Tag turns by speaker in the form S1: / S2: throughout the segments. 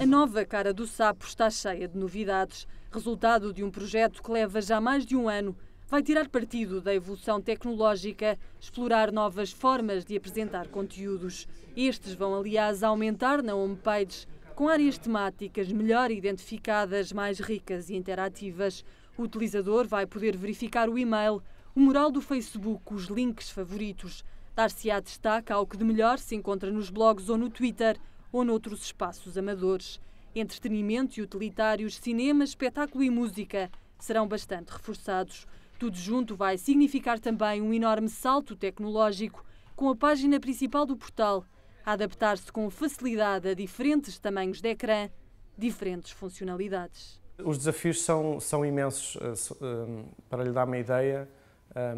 S1: A nova cara do sapo está cheia de novidades, resultado de um projeto que leva já mais de um ano. Vai tirar partido da evolução tecnológica, explorar novas formas de apresentar conteúdos. Estes vão, aliás, aumentar na homepage, com áreas temáticas melhor identificadas, mais ricas e interativas. O utilizador vai poder verificar o e-mail, o mural do Facebook, os links favoritos. Dar-se-á destaque ao que de melhor se encontra nos blogs ou no Twitter, ou noutros espaços amadores. Entretenimento e utilitários, cinema, espetáculo e música serão bastante reforçados. Tudo junto vai significar também um enorme salto tecnológico, com a página principal do portal a adaptar-se com facilidade a diferentes tamanhos de ecrã, diferentes funcionalidades.
S2: Os desafios são, são imensos, eh, eh, para lhe dar uma ideia, eh,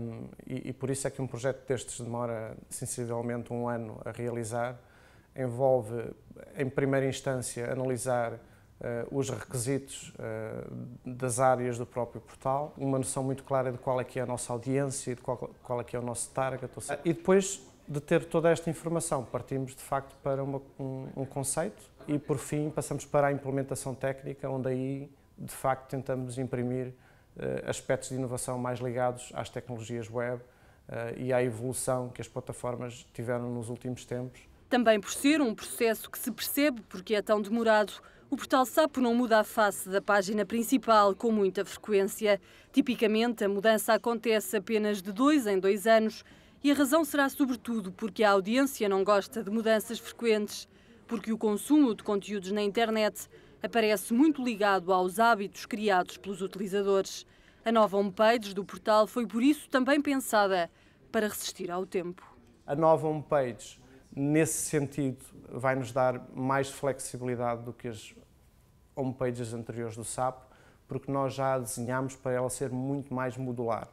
S2: e, e por isso é que um projeto destes demora sensivelmente um ano a realizar envolve, em primeira instância, analisar eh, os requisitos eh, das áreas do próprio portal, uma noção muito clara de qual é que é a nossa audiência e de qual, qual é que é o nosso target. E depois de ter toda esta informação, partimos de facto para uma, um, um conceito e por fim passamos para a implementação técnica, onde aí de facto tentamos imprimir eh, aspectos de inovação mais ligados às tecnologias web e à evolução que as plataformas tiveram nos últimos tempos
S1: também por ser um processo que se percebe porque é tão demorado, o portal Sapo não muda a face da página principal com muita frequência. Tipicamente, a mudança acontece apenas de dois em dois anos e a razão será sobretudo porque a audiência não gosta de mudanças frequentes, porque o consumo de conteúdos na internet aparece muito ligado aos hábitos criados pelos utilizadores. A nova homepage do portal foi por isso também pensada para resistir ao tempo.
S2: A nova homepage nesse sentido, vai nos dar mais flexibilidade do que as homepages anteriores do SAP, porque nós já a desenhamos para ela ser muito mais modular.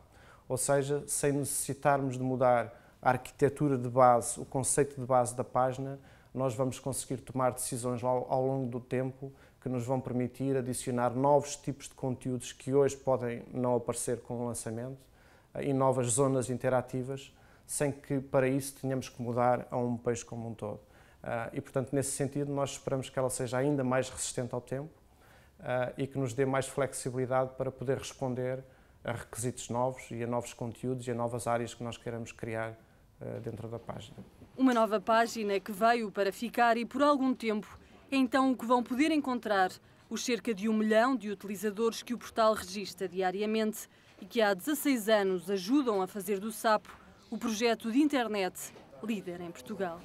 S2: Ou seja, sem necessitarmos de mudar a arquitetura de base, o conceito de base da página, nós vamos conseguir tomar decisões ao longo do tempo que nos vão permitir adicionar novos tipos de conteúdos que hoje podem não aparecer com o lançamento, em eh, novas zonas interativas sem que para isso tenhamos que mudar a um peixe como um todo. Ah, e, portanto, nesse sentido, nós esperamos que ela seja ainda mais resistente ao tempo ah, e que nos dê mais flexibilidade para poder responder a requisitos novos e a novos conteúdos e a novas áreas que nós queremos criar ah, dentro da página.
S1: Uma nova página que veio para ficar e por algum tempo. É então o que vão poder encontrar os cerca de um milhão de utilizadores que o portal registra diariamente e que há 16 anos ajudam a fazer do sapo o projeto de internet líder em Portugal.